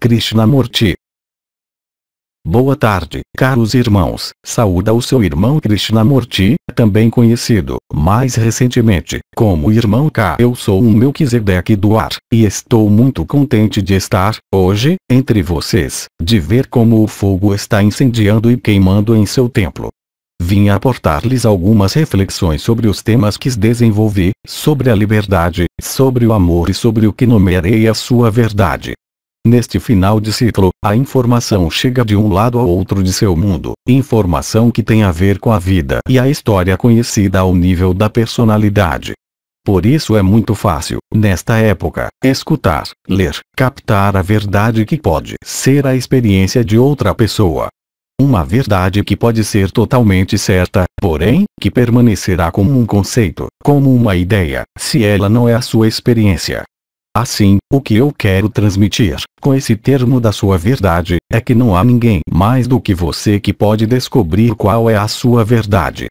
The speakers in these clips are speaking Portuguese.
Krishnamurti. Boa tarde, caros irmãos. Saúda o seu irmão Krishnamurti, também conhecido, mais recentemente, como irmão K. Eu sou o Melquisedeque do ar, e estou muito contente de estar, hoje, entre vocês, de ver como o fogo está incendiando e queimando em seu templo. Vim aportar-lhes algumas reflexões sobre os temas que desenvolvi, sobre a liberdade, sobre o amor e sobre o que nomearei a sua verdade. Neste final de ciclo, a informação chega de um lado ao outro de seu mundo, informação que tem a ver com a vida e a história conhecida ao nível da personalidade. Por isso é muito fácil, nesta época, escutar, ler, captar a verdade que pode ser a experiência de outra pessoa. Uma verdade que pode ser totalmente certa, porém, que permanecerá como um conceito, como uma ideia, se ela não é a sua experiência. Assim, o que eu quero transmitir, com esse termo da sua verdade, é que não há ninguém mais do que você que pode descobrir qual é a sua verdade.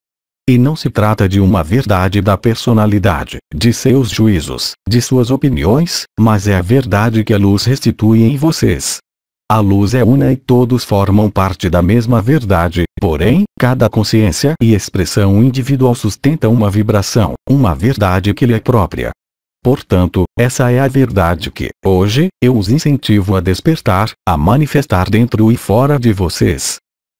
E não se trata de uma verdade da personalidade, de seus juízos, de suas opiniões, mas é a verdade que a luz restitui em vocês. A luz é una e todos formam parte da mesma verdade, porém, cada consciência e expressão individual sustenta uma vibração, uma verdade que lhe é própria, Portanto, essa é a verdade que, hoje, eu os incentivo a despertar, a manifestar dentro e fora de vocês.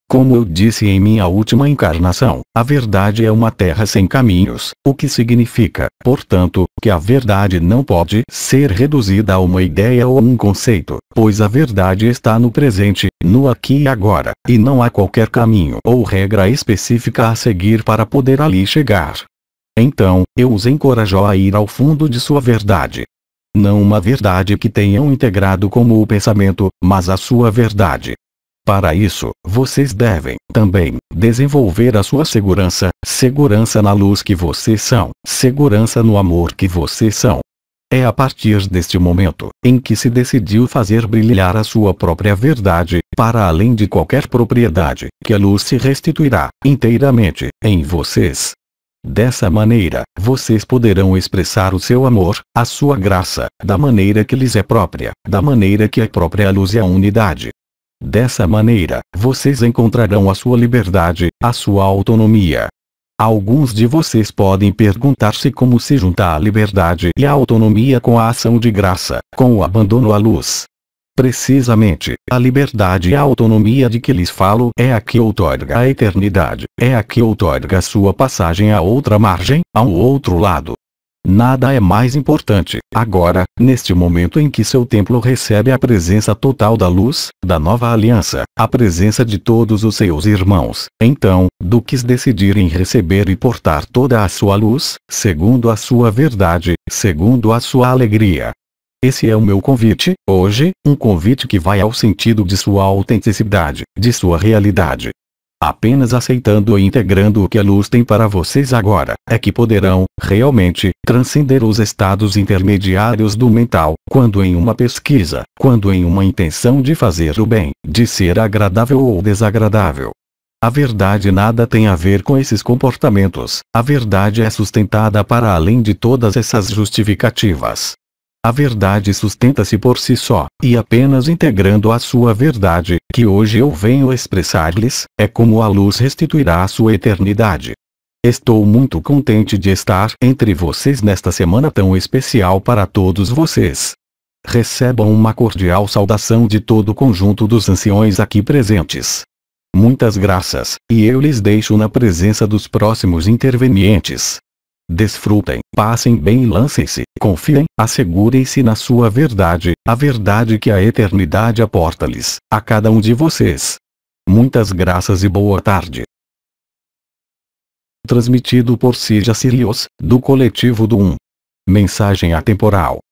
Como eu disse em minha última encarnação, a verdade é uma terra sem caminhos, o que significa, portanto, que a verdade não pode ser reduzida a uma ideia ou um conceito, pois a verdade está no presente, no aqui e agora, e não há qualquer caminho ou regra específica a seguir para poder ali chegar. Então, eu os encorajo a ir ao fundo de sua verdade. Não uma verdade que tenham integrado como o pensamento, mas a sua verdade. Para isso, vocês devem, também, desenvolver a sua segurança, segurança na luz que vocês são, segurança no amor que vocês são. É a partir deste momento, em que se decidiu fazer brilhar a sua própria verdade, para além de qualquer propriedade, que a luz se restituirá, inteiramente, em vocês, Dessa maneira, vocês poderão expressar o seu amor, a sua graça, da maneira que lhes é própria, da maneira que é própria à luz e à unidade. Dessa maneira, vocês encontrarão a sua liberdade, a sua autonomia. Alguns de vocês podem perguntar-se como se junta a liberdade e a autonomia com a ação de graça, com o abandono à luz, Precisamente, a liberdade e a autonomia de que lhes falo é a que outorga a eternidade, é a que outorga sua passagem à outra margem, a um outro lado. Nada é mais importante, agora, neste momento em que seu templo recebe a presença total da luz, da nova aliança, a presença de todos os seus irmãos, então, do que decidirem receber e portar toda a sua luz, segundo a sua verdade, segundo a sua alegria, esse é o meu convite, hoje, um convite que vai ao sentido de sua autenticidade, de sua realidade. Apenas aceitando e integrando o que a luz tem para vocês agora, é que poderão, realmente, transcender os estados intermediários do mental, quando em uma pesquisa, quando em uma intenção de fazer o bem, de ser agradável ou desagradável. A verdade nada tem a ver com esses comportamentos, a verdade é sustentada para além de todas essas justificativas. A verdade sustenta-se por si só, e apenas integrando a sua verdade, que hoje eu venho expressar-lhes, é como a luz restituirá a sua eternidade. Estou muito contente de estar entre vocês nesta semana tão especial para todos vocês. Recebam uma cordial saudação de todo o conjunto dos anciões aqui presentes. Muitas graças, e eu lhes deixo na presença dos próximos intervenientes. Desfrutem, passem bem e lancem-se, confiem, assegurem-se na sua verdade, a verdade que a eternidade aporta-lhes, a cada um de vocês. Muitas graças e boa tarde. Transmitido por Sija Sirius, do Coletivo do Um. Mensagem atemporal.